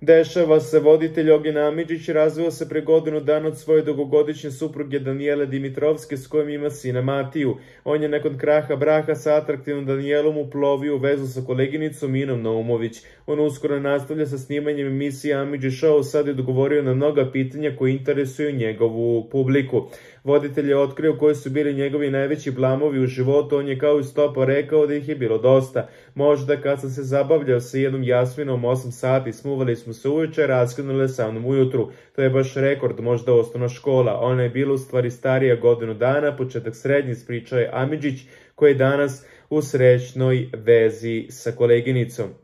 Dešava se, voditelj Ogen Amidžić razvio se pre godinu dan od svoje dugogodišnje supruge Danijele Dimitrovske s kojim ima sina Matiju. On je nakon kraha braka sa atraktivnom Danijelom uplovio u vezu sa koleginicom Inom Naumović. On uskoro nastavlja sa snimanjem emisije Amidži Show, sad je dogovorio na mnoga pitanja koje interesuju njegovu publiku. Voditelj je otkrio koji su bili njegovi najveći blamovi u životu, on je kao i stopa rekao da ih je bilo dosta. Možda kad sam se zabavljao sa jednom jasminom 8 sati, smuvali smo se uveče raskinule sa mnom ujutru. To je baš rekord, možda osnovna škola. Ona je bila u stvari starija godinu dana, početak srednji, ispričao je Amidžić, koji je danas u srećnoj vezi sa koleginicom.